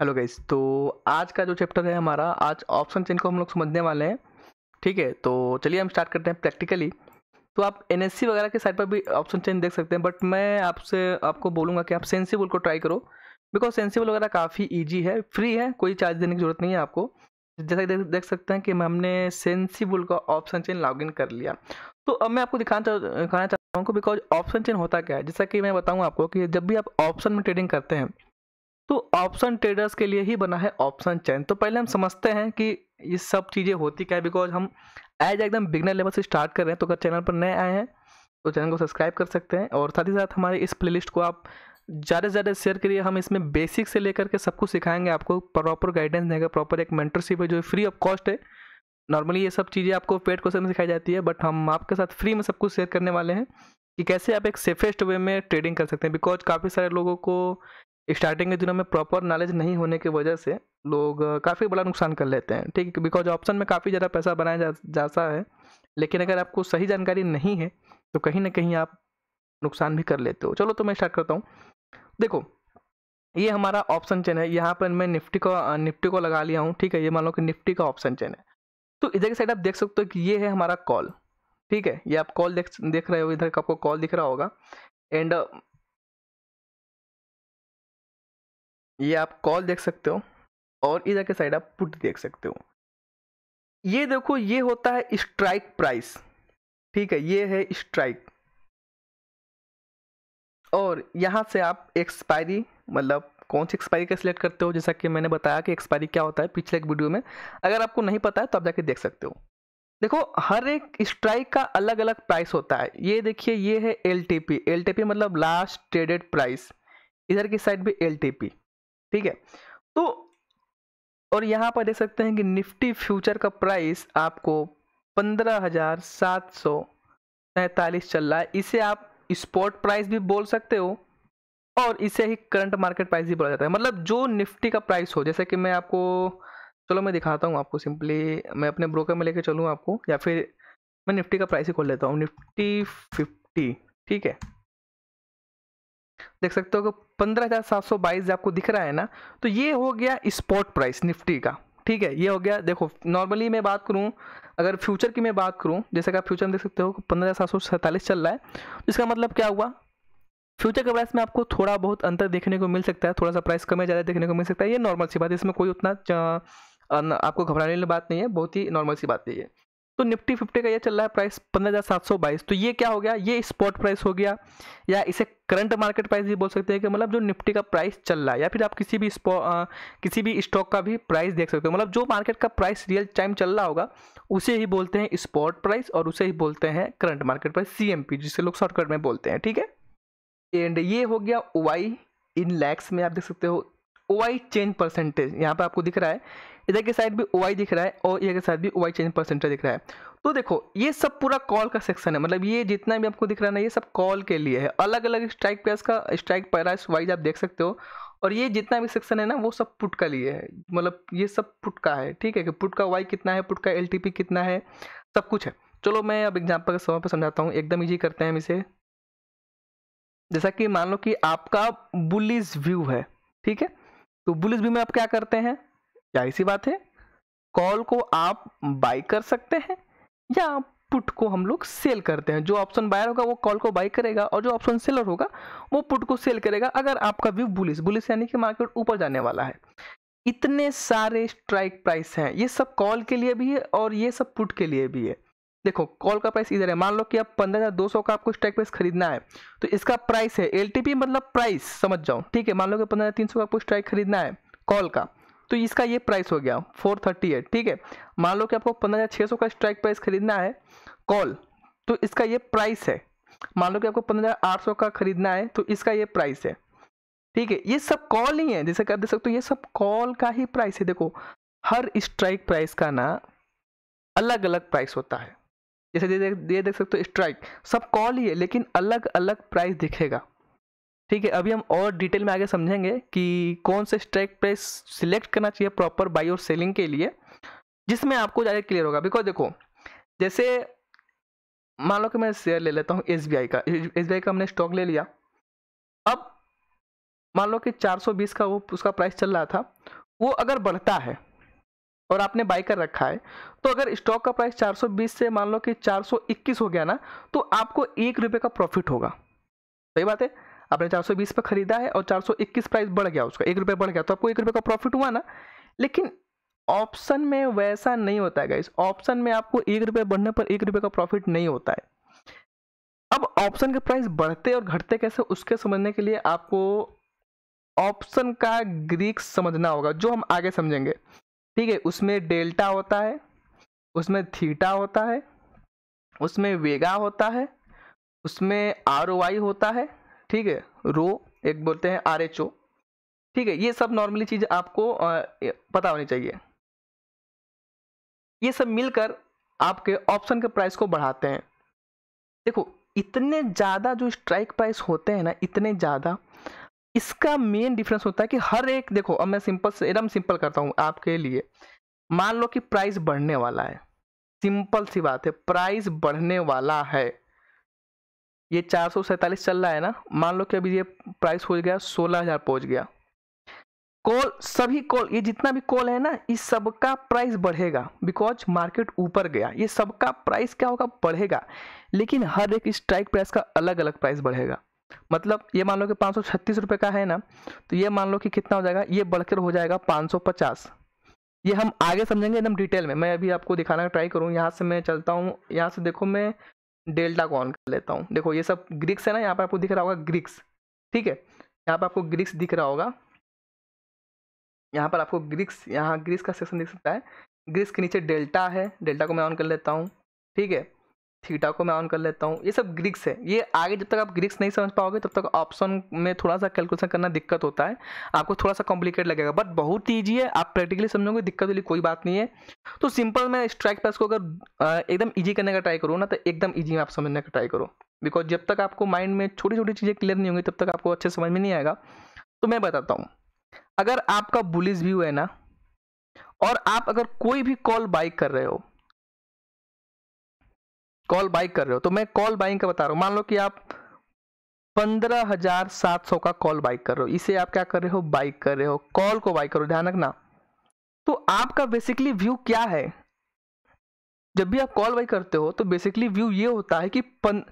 hello guys तो आज का जो चैप्टर है हमारा आज ऑप्शन चेन को हम लोग समझने वाले हैं ठीक है तो चलिए हम स्टार्ट करते हैं प्रैक्टिकली तो आप एन वगैरह के साइड पर भी ऑप्शन चेन देख सकते हैं बट मैं आपसे आपको बोलूँगा कि आप सेंसिबल को ट्राई करो बिकॉज सेंसिबल वगैरह काफ़ी ईजी है फ्री है कोई चार्ज देने की ज़रूरत नहीं है आपको जैसा देख, देख सकते हैं कि हमने सेंसिबल का ऑप्शन चेन इन कर लिया तो अब मैं आपको दिखाना चाह दिखाना चाहता हूँ बिकॉज ऑप्शन चेन होता क्या है जैसा कि मैं बताऊँ आपको कि जब भी आप ऑप्शन में ट्रेडिंग करते हैं तो ऑप्शन ट्रेडर्स के लिए ही बना है ऑप्शन चैन तो पहले हम समझते हैं कि ये सब चीज़ें होती क्या है बिकॉज हम एज एकदम बिगनर लेवल से स्टार्ट कर रहे हैं तो अगर चैनल पर नए आए हैं तो चैनल को सब्सक्राइब कर सकते हैं और साथ ही साथ हमारे इस प्लेलिस्ट को आप ज़्यादा से ज़्यादा शेयर करिए हम इसमें बेसिक से लेकर के सब कुछ सिखाएंगे आपको प्रॉपर गाइडेंस देंगे प्रॉपर एक मेंटरशिप है जो फ्री ऑफ कॉस्ट है नॉर्मली ये सब चीज़ें आपको पेड क्वेश्चन में सिखाई जाती है बट हम आपके साथ फ्री में सब कुछ शेयर करने वाले हैं कि कैसे आप एक सेफेस्ट वे में ट्रेडिंग कर सकते हैं बिकॉज काफ़ी सारे लोगों को स्टार्टिंग के दिनों में प्रॉपर नॉलेज नहीं होने की वजह से लोग काफ़ी बड़ा नुकसान कर लेते हैं ठीक है बिकॉज ऑप्शन में काफ़ी ज़्यादा पैसा बनाया जा जाता है लेकिन अगर आपको सही जानकारी नहीं है तो कहीं ना कहीं आप नुकसान भी कर लेते हो चलो तो मैं स्टार्ट करता हूँ देखो ये हमारा ऑप्शन चेन है यहाँ पर मैं निफ्टी को निफ्टी को लगा लिया हूँ ठीक है ये मान लो कि निफ्टी का ऑप्शन चेन है तो इधर की साइड आप देख सकते हो कि ये है हमारा कॉल ठीक है ये आप कॉल देख देख रहे हो इधर का आपको कॉल दिख रहा होगा एंड ये आप कॉल देख सकते हो और इधर के साइड आप पुट देख सकते हो ये देखो ये होता है स्ट्राइक प्राइस ठीक है ये है स्ट्राइक और यहाँ से आप एक्सपायरी मतलब कौन सी एक्सपायरी का सिलेक्ट करते हो जैसा कि मैंने बताया कि एक्सपायरी क्या होता है पिछले एक वीडियो में अगर आपको नहीं पता है तो आप जाके देख सकते हो देखो हर एक स्ट्राइक का अलग अलग प्राइस होता है ये देखिए ये है L T P L T P मतलब लास्ट ट्रेडेड प्राइस इधर की साइड भी एल टी पी ठीक है तो और यहाँ पर देख सकते हैं कि निफ्टी फ्यूचर का प्राइस आपको पंद्रह हजार सात सौ सैंतालीस चल रहा है इसे आप स्पॉट प्राइस भी बोल सकते हो और इसे ही करंट मार्केट प्राइस भी बोला जाता है मतलब जो निफ्टी का प्राइस हो जैसे कि मैं आपको चलो मैं दिखाता हूँ आपको सिंपली मैं अपने ब्रोकर में लेके चलूँ आपको या फिर मैं निफ्टी का प्राइस ही खोल लेता हूँ निफ्टी फिफ्टी ठीक है देख सकते हो कि पंद्रह हज़ार सात सौ बाईस आपको दिख रहा है ना तो ये हो गया स्पॉट प्राइस निफ्टी का ठीक है ये हो गया देखो नॉर्मली मैं बात करूँ अगर फ्यूचर की मैं बात करूँ जैसे कि आप फ्यूचर में देख सकते हो पंद्रह हज़ार सात सौ सैंतालीस चल रहा है इसका मतलब क्या हुआ फ्यूचर के प्राइस में आपको थोड़ा बहुत अंतर देखने को मिल सकता है थोड़ा सा प्राइस कम या ज़्यादा देखने को मिल सकता है ये नॉर्मल सी बात है इसमें कोई उतना अं, आपको घबराने वाली बात नहीं है बहुत ही नॉर्मल सी बात है ये तो निफ्टी फिफ्टी का ये चल रहा है प्राइस पंद्रह हज़ार सात सौ बाईस तो ये क्या हो गया ये स्पॉट प्राइस हो गया या इसे करंट मार्केट प्राइस भी बोल सकते हैं कि मतलब जो निफ्टी का प्राइस चल रहा है या फिर आप किसी भी आ, किसी भी स्टॉक का भी प्राइस देख सकते हो मतलब जो मार्केट का प्राइस रियल टाइम चल रहा होगा उसे ही बोलते हैं स्पॉट प्राइस और उसे ही बोलते हैं करंट मार्केट प्राइस सी जिसे लोग शॉर्टकट में बोलते हैं ठीक है एंड ये हो गया ओ इन लैक्स में आप देख सकते हो ओ चेंज परसेंटेज यहाँ पर आपको दिख रहा है इधर के साइड भी ओ दिख रहा है और इधर के साइड भी ओ चेंज परसेंटेज दिख रहा है तो देखो ये सब पूरा कॉल का सेक्शन है मतलब ये जितना भी आपको दिख रहा है ना ये सब कॉल के लिए है अलग अलग स्ट्राइक प्राइस का स्ट्राइक प्राइस वाइज आप देख सकते हो और ये जितना भी सेक्शन है ना वो सब पुट का लिए है मतलब ये सब पुट का है ठीक है कि पुट का वाई कितना है पुट का एल कितना है सब कुछ है चलो मैं अब एग्जाम्पल के समय पर समझाता हूँ एकदम ईजी करते हैं हम इसे जैसा कि मान लो कि आपका बुलिस व्यू है ठीक है तो बुलिस व्यू में आप क्या करते हैं जाहिर सी बात है कॉल को आप बाई कर सकते हैं या पुट को हम लोग सेल करते हैं जो ऑप्शन बायर होगा वो कॉल को बाई करेगा और जो ऑप्शन सेलर होगा वो पुट को सेल करेगा अगर आपका व्यू बुलिस बुलिस यानी कि मार्केट ऊपर जाने वाला है इतने सारे स्ट्राइक प्राइस हैं ये सब कॉल के लिए भी है और ये सब पुट के लिए भी है देखो कॉल का प्राइस इधर है मान लो कि आप पंद्रह हज़ार दो सौ का आपको स्ट्राइक प्राइस खरीदना है तो इसका प्राइस है एल मतलब प्राइस समझ जाओ ठीक है मान लो कि पंद्रह हज़ार तीन सौ का आपको स्ट्राइक खरीदना है कॉल का तो इसका ये प्राइस हो गया फोर थर्टी एट ठीक है मान लो कि आपको पंद्रह हज़ार छः सौ का स्ट्राइक प्राइस खरीदना है कॉल तो इसका ये प्राइस है मान लो कि आपको पंद्रह हज़ार आठ सौ का खरीदना है तो इसका ये प्राइस है ठीक है ये सब कॉल ही है जैसे कि आप देख सकते हो ये सब कॉल का ही प्राइस है देखो हर स्ट्राइक प्राइस का ना अलग अलग प्राइस होता है जैसे ये देख सकते हो स्ट्राइक सब कॉल ही है लेकिन अलग अलग प्राइस दिखेगा ठीक है अभी हम और डिटेल में आगे समझेंगे कि कौन से स्ट्राइक प्राइस सिलेक्ट करना चाहिए प्रॉपर बाई और सेलिंग के लिए जिसमें आपको ज़्यादा क्लियर होगा बिकॉज देखो जैसे मान लो कि मैं शेयर ले लेता हूँ एस का एस का हमने स्टॉक ले लिया अब मान लो कि 420 का वो उसका प्राइस चल रहा था वो अगर बढ़ता है और आपने बाई कर रखा है तो अगर स्टॉक का प्राइस 420 से मान लो कि 421 हो गया ना तो आपको एक रुपये का प्रॉफिट होगा सही बात है आपने 420 पे खरीदा है और 421 प्राइस बढ़ गया उसका एक रुपये बढ़ गया तो आपको एक रुपये का प्रॉफिट हुआ ना लेकिन ऑप्शन में वैसा नहीं होता है गाइस ऑप्शन में आपको एक रुपये बढ़ने पर एक रुपये का प्रॉफिट नहीं होता है अब ऑप्शन के प्राइस बढ़ते और घटते कैसे उसके समझने के लिए आपको ऑप्शन का ग्रीक समझना होगा जो हम आगे समझेंगे ठीक है उसमें डेल्टा होता है उसमें थीटा होता है उसमें वेगा होता है उसमें आर होता है ठीक है रो एक बोलते हैं आर एच ओ ठीक है ये सब नॉर्मली चीज़ आपको पता होनी चाहिए ये सब मिलकर आपके ऑप्शन के प्राइस को बढ़ाते हैं देखो इतने ज़्यादा जो स्ट्राइक प्राइस होते हैं ना इतने ज़्यादा इसका मेन डिफरेंस होता है कि हर एक देखो अब मैं सिंपल से एकदम सिंपल करता हूँ आपके लिए मान लो कि प्राइस बढ़ने वाला है सिंपल सी बात है प्राइस बढ़ने वाला है ये चार सौ सैंतालीस चल रहा है ना मान लो कि अभी ये प्राइस हो गया सोलह हज़ार पहुंच गया कॉल सभी कॉल ये जितना भी कॉल है ना इस सबका प्राइस बढ़ेगा बिकॉज मार्केट ऊपर गया ये सबका प्राइस क्या होगा बढ़ेगा लेकिन हर एक स्ट्राइक प्राइस का अलग अलग प्राइस बढ़ेगा मतलब ये मान लो कि पाँच सौ छत्तीस रुपये का है ना तो ये मान लो कि कितना हो जाएगा ये बढ़कर हो जाएगा पाँच सौ पचास ये हम आगे समझेंगे एकदम डिटेल में मैं अभी आपको दिखाना ट्राई करूँ यहाँ से मैं चलता हूँ यहाँ से देखो मैं डेल्टा को ऑन कर लेता हूँ देखो ये सब ग्रिक्स है ना यहाँ पर आपको दिख रहा होगा ग्रिक्स ठीक है यहाँ पर आपको ग्रिक्स दिख रहा होगा यहाँ पर आपको ग्रिक्स यहाँ ग्रिक्स का सेक्शन दिख सकता है ग्रिक्स के नीचे डेल्टा है डेल्टा को मैं ऑन कर लेता हूँ ठीक है थीटा को मैं ऑन कर लेता हूँ ये सब ग्रिक्स है ये आगे जब तक आप ग्रिक्स नहीं समझ पाओगे तब तक ऑप्शन में थोड़ा सा कैलकुलेशन करना दिक्कत होता है आपको थोड़ा सा कॉम्प्लिकेट लगेगा बट बहुत ईजी है आप प्रैक्टिकली समझोगे दिक्कत वाली कोई बात नहीं है तो सिंपल मैं स्ट्राइक पास को अगर एकदम ईजी करने का ट्राई करूँ ना तो एकदम ईजी में आप समझने का ट्राई करो बिकॉज जब तक आपको माइंड में छोटी छोटी चीज़ें क्लियर नहीं होंगी तब तक आपको अच्छे समझ में नहीं आएगा तो मैं बताता हूँ अगर आपका बुलिस व्यू है ना और आप अगर कोई भी कॉल बाइक कर रहे हो कॉल बाइक कर रहे हो तो मैं कॉल बाइंग का बता रहा हूँ मान लो कि आप पंद्रह हजार सात सौ का कॉल बाइक कर रहे हो इसे आप क्या कर रहे हो बाइक कर रहे हो कॉल को बाइक करो ध्यान रखना तो आपका बेसिकली व्यू क्या है जब भी आप कॉल बाई करते हो तो बेसिकली व्यू ये होता है कि पन,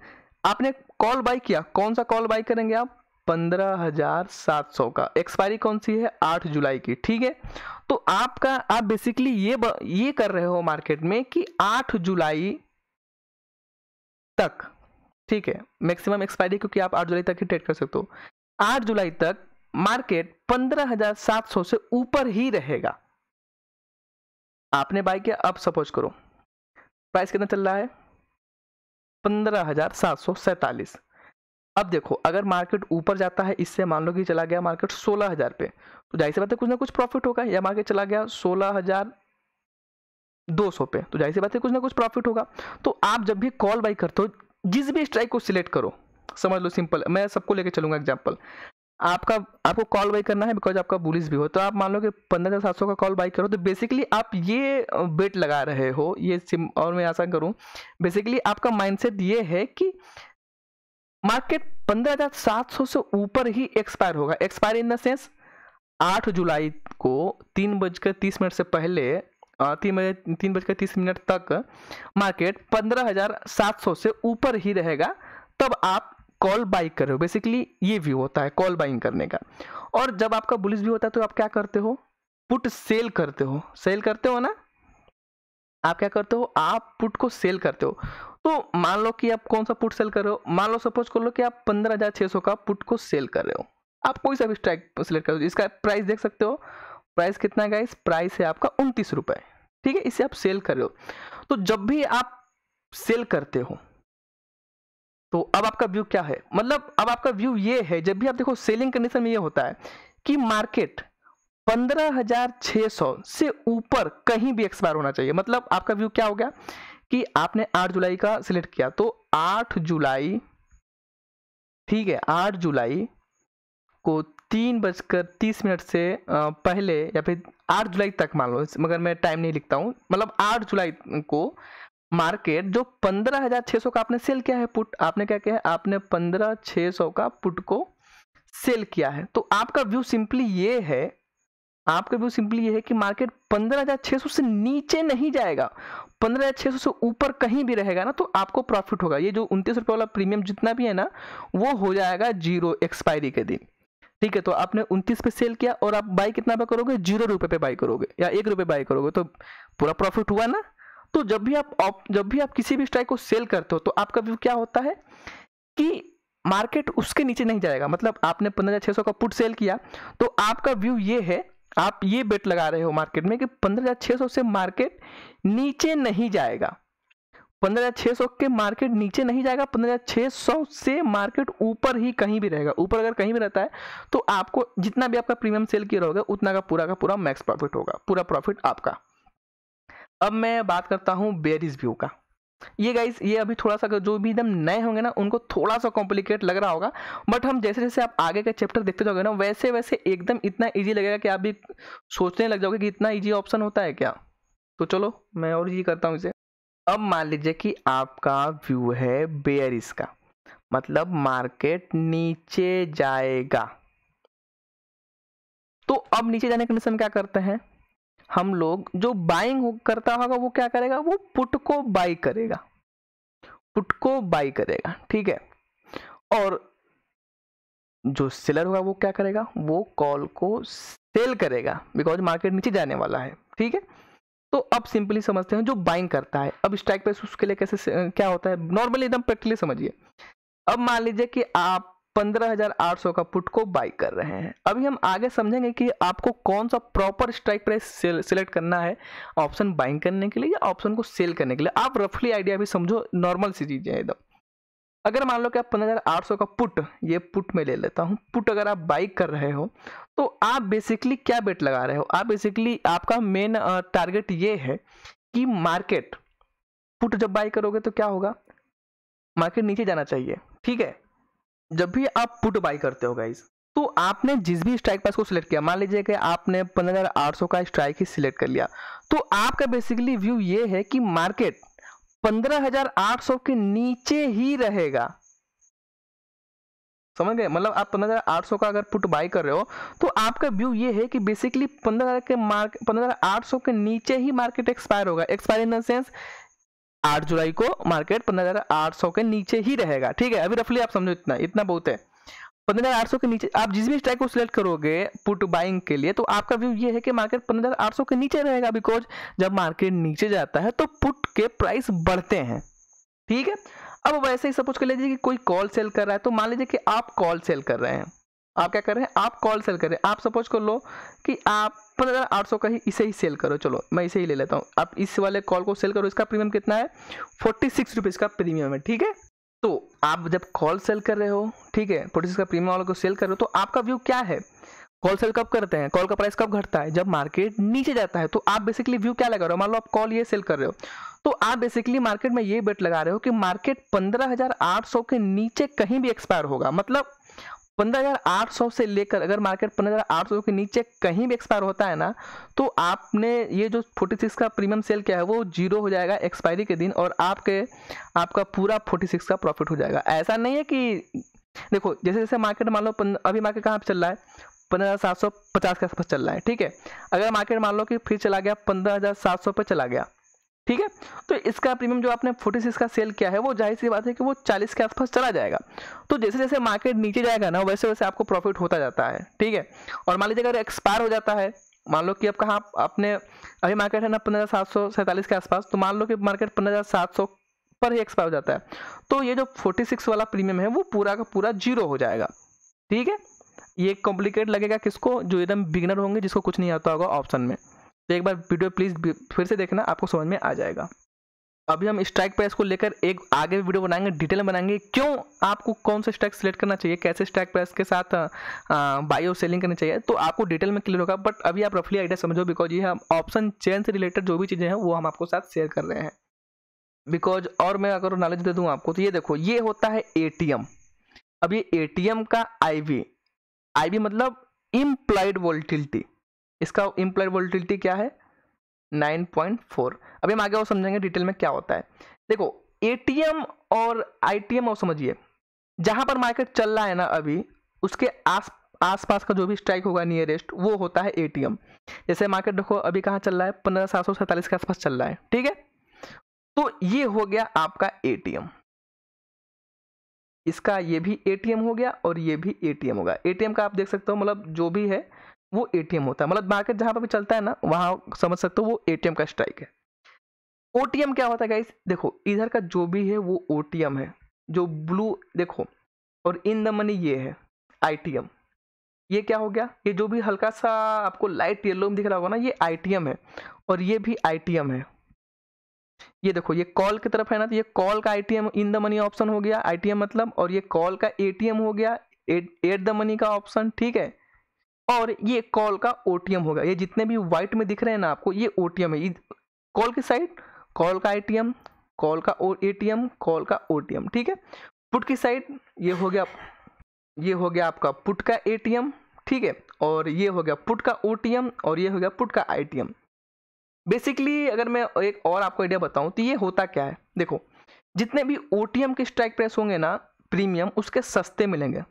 आपने कॉल बाई किया कौन सा कॉल बाई करेंगे आप पंद्रह हजार सात सौ का एक्सपायरी कौन सी है आठ जुलाई की ठीक है तो आपका आप बेसिकली ये ब, ये कर रहे हो मार्केट में कि आठ जुलाई तक ठीक है मैक्सिमम एक्सपायरी क्योंकि आप आठ जुलाई तक ही ट्रेड कर सकते हो आठ जुलाई तक मार्केट पंद्रह हजार सात सौ से ऊपर ही रहेगा आपने बाय किया अब सपोज करो प्राइस कितना चल रहा है पंद्रह हजार सात सौ सैतालीस अब देखो अगर मार्केट ऊपर जाता है इससे मान लो कि चला गया मार्केट सोलह हजार पे तो जाहिर सी बात है कुछ ना कुछ प्रॉफिट होगा या मार्केट चला गया सोलह हजार दो सौ पे तो जाहिर सी बात है कुछ ना कुछ प्रॉफिट होगा तो आप जब भी कॉल बाई करते हो जिस भी स्ट्राइक को सिलेक्ट करो समझ लो सिंपल मैं सबको लेके चलूंगा एग्जाम्पल आपका आपको कॉल बाई करना है बिकॉज आपका बुलिस भी हो तो आप मान लो कि पंद्रह हज़ार सात सौ का कॉल बाई करो तो बेसिकली आप ये बेट लगा रहे हो ये सिम और मैं आशा करूँ बेसिकली आपका सेट ये है कि मार्केट पंद्रह हज़ार सात सौ से ऊपर ही एक्सपायर होगा एक्सपायर इन द सेंस आठ जुलाई को तीन बजकर तीस मिनट से पहले तीन बजे तीन बजकर तीस मिनट तक मार्केट पंद्रह हज़ार सात सौ से ऊपर ही रहेगा तब आप कॉल बाई कर रहे हो बेसिकली ये व्यू होता है कॉल बाइंग करने का और जब आपका बुलिस व्यू होता है तो आप क्या करते हो पुट सेल करते हो सेल करते हो ना आप क्या करते हो आप पुट को सेल करते हो तो मान लो कि आप कौन सा पुट सेल कर रहे हो मान लो सपोज कर लो कि आप पंद्रह हज़ार छः सौ का पुट को सेल कर रहे हो आप कोई सा भी स्ट्राइक सेलेक्ट कर इसका प्राइस देख सकते हो प्राइस कितना है गाइस प्राइस है आपका उनतीस रुपए ठीक है इसे आप सेल कर रहे हो तो जब भी आप सेल करते हो तो अब आपका व्यू क्या है मतलब अब आपका व्यू ये है जब भी आप देखो सेलिंग कंडीशन में ये होता है कि मार्केट 15,600 से ऊपर कहीं भी एक्सपायर होना चाहिए मतलब आपका व्यू क्या हो गया कि आपने 8 जुलाई का सिलेक्ट किया तो 8 जुलाई ठीक है 8 जुलाई को तीन बजकर तीस मिनट से पहले या फिर आठ जुलाई तक मान लो मगर मैं टाइम नहीं लिखता हूँ मतलब आठ जुलाई को मार्केट जो पंद्रह हज़ार छः सौ का आपने सेल किया है पुट आपने क्या किया है आपने पंद्रह छः सौ का पुट को सेल किया है तो आपका व्यू सिंपली ये है आपका व्यू सिंपली ये है कि मार्केट पंद्रह हज़ार छः सौ से नीचे नहीं जाएगा पंद्रह हज़ार छः सौ से ऊपर कहीं भी रहेगा ना तो आपको प्रॉफिट होगा ये जो उनतीस रुपये वाला प्रीमियम जितना भी है ना वो हो जाएगा जीरो एक्सपायरी के दिन ठीक है तो आपने उनतीस पे सेल किया और आप बाई कितना पे करोगे जीरो रुपए पे बाई करोगे या एक रुपये बाई करोगे तो पूरा प्रॉफिट हुआ ना तो जब भी आप, जब भी आप किसी भी स्ट्राइक को सेल करते हो तो आपका व्यू क्या होता है कि मार्केट उसके नीचे नहीं जाएगा मतलब आपने पंद्रह हज़ार छह सौ का पुट सेल किया तो आपका व्यू ये है आप ये बेट लगा रहे हो मार्केट में कि पंद्रह हज़ार छह सौ से मार्केट नीचे नहीं जाएगा पंद्रह सौ के मार्केट नीचे नहीं जाएगा पंद्रह सौ से मार्केट ऊपर ही कहीं भी रहेगा ऊपर अगर कहीं भी रहता है तो आपको जितना भी आपका प्रीमियम सेल किया होगा उतना का पूरा का पूरा मैक्स प्रॉफिट होगा पूरा प्रॉफिट आपका अब मैं बात करता हूँ बेरिस व्यू का ये गाइस ये अभी थोड़ा सा जो भी एकदम नए होंगे ना उनको थोड़ा सा कॉम्प्लिकेट लग रहा होगा बट हम जैसे जैसे आप आगे का चैप्टर देखते जाओगे ना वैसे वैसे एकदम इतना ईजी लगेगा कि आप भी सोचने लग जाओगे कि इतना ईजी ऑप्शन होता है क्या तो चलो मैं और ये करता हूँ इसे अब मान लीजिए कि आपका व्यू है बेयरिस का मतलब मार्केट नीचे जाएगा तो अब नीचे जाने के कंडीशन क्या करते हैं हम लोग जो बाइंग करता होगा वो क्या करेगा वो पुट को बाई करेगा पुट को बाई करेगा ठीक है और जो सेलर होगा वो क्या करेगा वो कॉल को सेल करेगा बिकॉज मार्केट नीचे जाने वाला है ठीक है तो अब सिंपली समझते हैं जो बाइंग करता है अब स्ट्राइक प्राइस उसके लिए कैसे क्या होता है नॉर्मली एकदम प्रैक्टिकली समझिए अब मान लीजिए कि आप 15,800 का पुट को बाई कर रहे हैं अभी हम आगे समझेंगे कि आपको कौन सा प्रॉपर स्ट्राइक प्राइस सिलेक्ट करना है ऑप्शन बाइंग करने के लिए या ऑप्शन को सेल करने के लिए आप रफली आइडिया भी समझो नॉर्मल सी चीज़ें एकदम अगर मान लो कि आप 15,800 का पुट ये पुट में ले लेता हूँ पुट अगर आप बाई कर रहे हो तो आप बेसिकली क्या बेट लगा रहे हो आप बेसिकली आपका मेन टारगेट ये है कि मार्केट पुट जब बाई करोगे तो क्या होगा मार्केट नीचे जाना चाहिए ठीक है जब भी आप पुट बाई करते हो गाइज तो आपने जिस भी स्ट्राइक प्राइस को सिलेक्ट किया मान लीजिए कि आपने पंद्रह का स्ट्राइक ही सिलेक्ट कर लिया तो आपका बेसिकली व्यू ये है कि मार्केट 15,800 के नीचे ही रहेगा समझ गए मतलब आप पंद्रह हज़ार आठ सौ का अगर पुट बाई कर रहे हो तो आपका व्यू ये है कि बेसिकली पंद्रह हज़ार के मार्क पंद्रह हज़ार आठ सौ के नीचे ही मार्केट एक्सपायर होगा एक्सपायर इन द सेंस आठ जुलाई को मार्केट पंद्रह हज़ार आठ सौ के नीचे ही रहेगा ठीक है अभी रफली आप समझो इतना इतना बहुत है पंद्रह हज़ार आठ सौ के नीचे आप जिस भी स्ट्राइक को सिलेक्ट करोगे पुट बाइंग के लिए तो आपका व्यू ये है कि मार्केट पंद्रह हज़ार आठ सौ के नीचे रहेगा बिकॉज जब मार्केट नीचे जाता है तो पुट के प्राइस बढ़ते हैं ठीक है अब वैसे ही सपोज कर लीजिए कि कोई कॉल सेल कर रहा है तो मान लीजिए कि आप कॉल सेल कर रहे हैं आप क्या कर रहे हैं आप कॉल सेल कर रहे हैं आप सपोज कर लो कि आप पंद्रह हज़ार आठ सौ का ही इसे ही सेल करो चलो मैं इसे ही ले लेता हूँ आप इस वाले कॉल को सेल करो इसका प्रीमियम कितना है फोर्टी सिक्स रुपीज़ का प्रीमियम है ठीक है तो आप जब कॉल सेल कर रहे हो ठीक है फोर्टी सिक्स का प्रीमियम वाले को सेल कर रहे हो तो आपका व्यू क्या है कॉल सेल कब करते हैं कॉल का प्राइस कब घटता है जब मार्केट नीचे जाता है तो आप बेसिकली व्यू क्या लगा रहे हो मान लो आप कॉल ये सेल कर रहे हो तो आप बेसिकली मार्केट में ये बेट लगा रहे हो कि मार्केट 15,800 के नीचे कहीं भी एक्सपायर होगा मतलब 15,800 से लेकर अगर मार्केट 15,800 के नीचे कहीं भी एक्सपायर होता है ना तो आपने ये जो 46 का प्रीमियम सेल किया है वो जीरो हो जाएगा एक्सपायरी के दिन और आपके आपका पूरा 46 का प्रॉफिट हो जाएगा ऐसा नहीं है कि देखो जैसे जैसे मार्केट मान लो अभी मार्केट कहाँ पर चल रहा है पंद्रह हज़ार सात सौ पचास के आसपास चल रहा है ठीक है अगर मार्केट मान लो कि फिर चला गया पंद्रह हज़ार सात सौ पर चला गया ठीक है तो इसका प्रीमियम जो आपने फोर्टी सिक्स का सेल किया है वो जाहिर सी बात है कि वो चालीस के आसपास चला जाएगा तो जैसे जैसे मार्केट नीचे जाएगा ना वैसे वैसे आपको प्रॉफिट होता जाता है ठीक है और मान लीजिए अगर एक्सपायर हो जाता है मान लो कि अब कहाँ अपने अभी मार्केट है ना पंद्रह हज़ार सात सौ सैंतालीस के आसपास तो मान लो कि मार्केट पंद्रह हज़ार सात सौ पर ही एक्सपायर हो जाता है तो ये जो फोर्टी सिक्स वाला प्रीमियम है वो पूरा का पूरा जीरो हो जाएगा ठीक है ये कॉम्प्लिकेट लगेगा किसको जो एकदम बिगनर होंगे जिसको कुछ नहीं आता होगा ऑप्शन में तो एक बार वीडियो प्लीज़ फिर से देखना आपको समझ में आ जाएगा अभी हम स्ट्राइक प्राइस को लेकर एक आगे वीडियो बनाएंगे डिटेल में बनाएंगे क्यों आपको कौन सा स्ट्राइक सेलेक्ट करना चाहिए कैसे स्ट्राइक प्राइस के साथ बाई और सेलिंग करनी चाहिए तो आपको डिटेल में क्लियर होगा बट अभी आप रफली आइडिया समझो बिकॉज ये हम ऑप्शन चेन से रिलेटेड जो भी चीज़ें हैं वो हम आपको साथ शेयर कर रहे हैं बिकॉज और मैं अगर नॉलेज दे दूँ आपको तो ये देखो ये होता है ए अब ये ए का आई वी मतलब इम्प्लाइड वोल्टिलिटी इसका इम्प्लाइड वोल्टिलिटी क्या है 9.4 अभी हम आगे और समझेंगे डिटेल में क्या होता है देखो एटीएम और आईटीएम और समझिए जहां पर मार्केट चल रहा है ना अभी उसके आस आसपास का जो भी स्ट्राइक होगा नियरेस्ट वो होता है एटीएम जैसे मार्केट देखो अभी कहाँ चल रहा है पंद्रह सात सौ के आसपास चल रहा है ठीक है तो ये हो गया आपका एटीएम इसका ये भी एटीएम हो गया और ये भी एटीएम होगा एटीएम का आप देख सकते हो मतलब जो भी है वो ए होता है मतलब मार्केट जहां पर भी चलता है ना वहां समझ सकते हो वो ए का स्ट्राइक है ओ क्या होता है गाइस देखो इधर का जो भी है वो ओ है जो ब्लू देखो और इन द मनी ये है आई ये क्या हो गया ये जो भी हल्का सा आपको लाइट येलो में दिख रहा होगा ना ये आई है और ये भी आई है ये देखो ये कॉल की तरफ है ना तो ये कॉल का I in the money option हो गया आई मतलब और ये कॉल का ए हो गया एट द मनी का ऑप्शन ठीक है और ये कॉल का ओटीएम होगा ये जितने भी व्हाइट में दिख रहे हैं ना आपको ये ओटीएम है कॉल की साइड कॉल का एम कॉल का ओ एम कॉल का एम ठीक है पुट की साइड ये हो गया ये हो गया आपका पुट का एम ठीक है और ये हो गया पुट का एम और ये हो गया पुट का एम बेसिकली अगर मैं एक और आपको आइडिया बताऊं तो ये होता क्या है देखो जितने भी ओ के स्ट्राइक प्राइस होंगे ना प्रीमियम उसके सस्ते मिलेंगे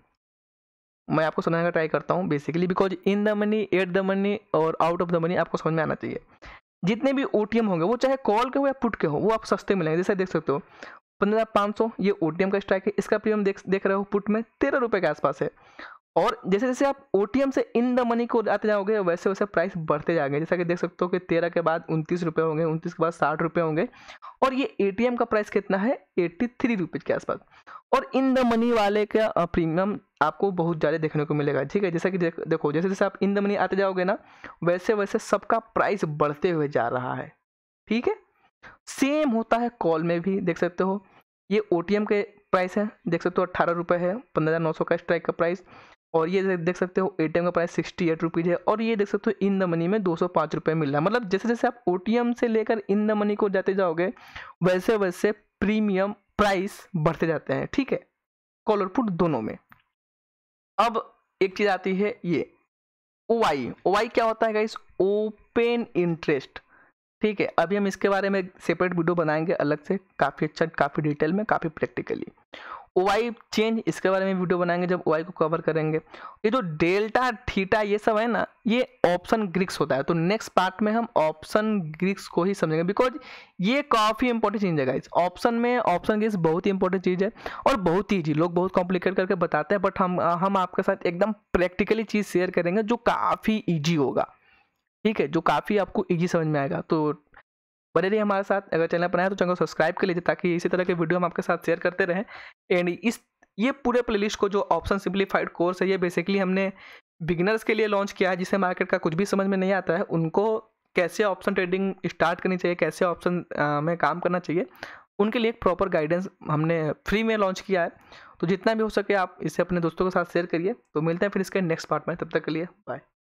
मैं आपको सुनाने का ट्राई करता हूँ basically because in the money at the money और आउट ऑफ द मनी आपको समझ में आना चाहिए जितने भी ओ होंगे वो चाहे कॉल के हो या पुट के हो वो आप सस्ते मिलेंगे जैसे देख सकते हो पंद्रह पाँच सौ ये ओ का स्ट्राइक है इसका प्रीमियम देख देख रहे हो पुट में तेरह रुपये के आसपास है और जैसे जैसे आप ओ से इन द मनी को आते जाओगे वैसे वैसे प्राइस बढ़ते जाएंगे जैसा कि देख सकते हो कि तेरह के बाद उनतीस रुपये होंगे उनतीस के बाद साठ रुपये होंगे और ये ए का प्राइस कितना है एट्टी थ्री के आसपास और इन द मनी वाले का प्रीमियम आपको बहुत ज़्यादा देखने को मिलेगा ठीक है जैसा कि देख, देखो जैसे जैसे आप इन द मनी आते जाओगे ना वैसे वैसे सबका प्राइस बढ़ते हुए जा रहा है ठीक है सेम होता है कॉल में भी देख सकते हो ये ओ के प्राइस है देख सकते हो अट्ठारह रुपये है पंद्रह नौ सौ का स्ट्राइक का प्राइस और ये देख सकते हो ए का प्राइस सिक्सटी एट रुपीज़ है और ये देख सकते हो इन द मनी में दो सौ पाँच रुपये मिल रहा है मतलब जैसे जैसे आप ओ से लेकर इन द मनी को जाते जाओगे वैसे वैसे प्रीमियम प्राइस बढ़ते जाते हैं ठीक है कॉलरपुट पुट दोनों में अब एक चीज़ आती है ये ओ आई ओ आई क्या होता है गाइस ओपन इंटरेस्ट ठीक है अभी हम इसके बारे में सेपरेट वीडियो बनाएंगे अलग से काफ़ी अच्छा काफ़ी डिटेल में काफ़ी प्रैक्टिकली ओ चेंज इसके बारे में वीडियो बनाएंगे जब ओ आई को कवर करेंगे ये जो डेल्टा थीटा ये सब है ना ये ऑप्शन ग्रिक्स होता है तो नेक्स्ट पार्ट में हम ऑप्शन ग्रिक्स को ही समझेंगे बिकॉज ये काफ़ी इंपॉर्टेंट चीज़ है ऑप्शन में ऑप्शन ग्रिक्स बहुत ही इंपॉर्टेंट चीज़ है और बहुत ही ईजी लोग बहुत कॉम्प्लिकेट करके बताते हैं बट हम हम आपके साथ एकदम प्रैक्टिकली चीज़ शेयर करेंगे जो काफ़ी ईजी होगा ठीक है जो काफ़ी आपको ईजी समझ में आएगा तो बने रहिए हमारे साथ अगर चैनल बनाया तो चैनल को सब्सक्राइब कर लीजिए ताकि इसी तरह के वीडियो हम आपके साथ शेयर करते रहें एंड इस ये पूरे प्लेलिस्ट को जो ऑप्शन सिंप्लीफाइड कोर्स है ये बेसिकली हमने बिगिनर्स के लिए लॉन्च किया है जिसे मार्केट का कुछ भी समझ में नहीं आता है उनको कैसे ऑप्शन ट्रेडिंग स्टार्ट करनी चाहिए कैसे ऑप्शन में काम करना चाहिए उनके लिए एक प्रॉपर गाइडेंस हमने फ्री में लॉन्च किया है तो जितना भी हो सके आप इसे अपने दोस्तों के साथ शेयर करिए तो मिलते हैं फिर इसके नेक्स्ट पार्ट में तब तक के लिए बाय